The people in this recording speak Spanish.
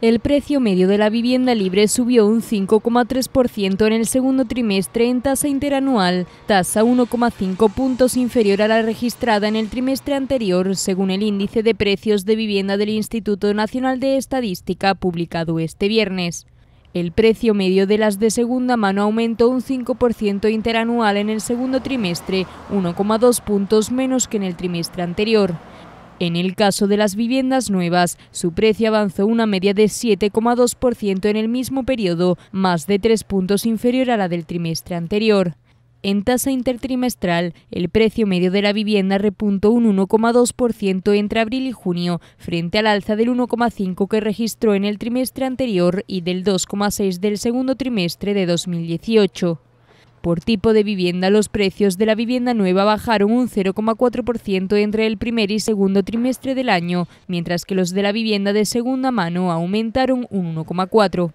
El precio medio de la vivienda libre subió un 5,3% en el segundo trimestre en tasa interanual, tasa 1,5 puntos inferior a la registrada en el trimestre anterior, según el índice de precios de vivienda del Instituto Nacional de Estadística publicado este viernes. El precio medio de las de segunda mano aumentó un 5% interanual en el segundo trimestre, 1,2 puntos menos que en el trimestre anterior. En el caso de las viviendas nuevas, su precio avanzó una media de 7,2% en el mismo periodo, más de tres puntos inferior a la del trimestre anterior. En tasa intertrimestral, el precio medio de la vivienda repuntó un 1,2% entre abril y junio, frente al alza del 1,5% que registró en el trimestre anterior y del 2,6% del segundo trimestre de 2018 por tipo de vivienda, los precios de la vivienda nueva bajaron un 0,4% entre el primer y segundo trimestre del año, mientras que los de la vivienda de segunda mano aumentaron un 1,4%.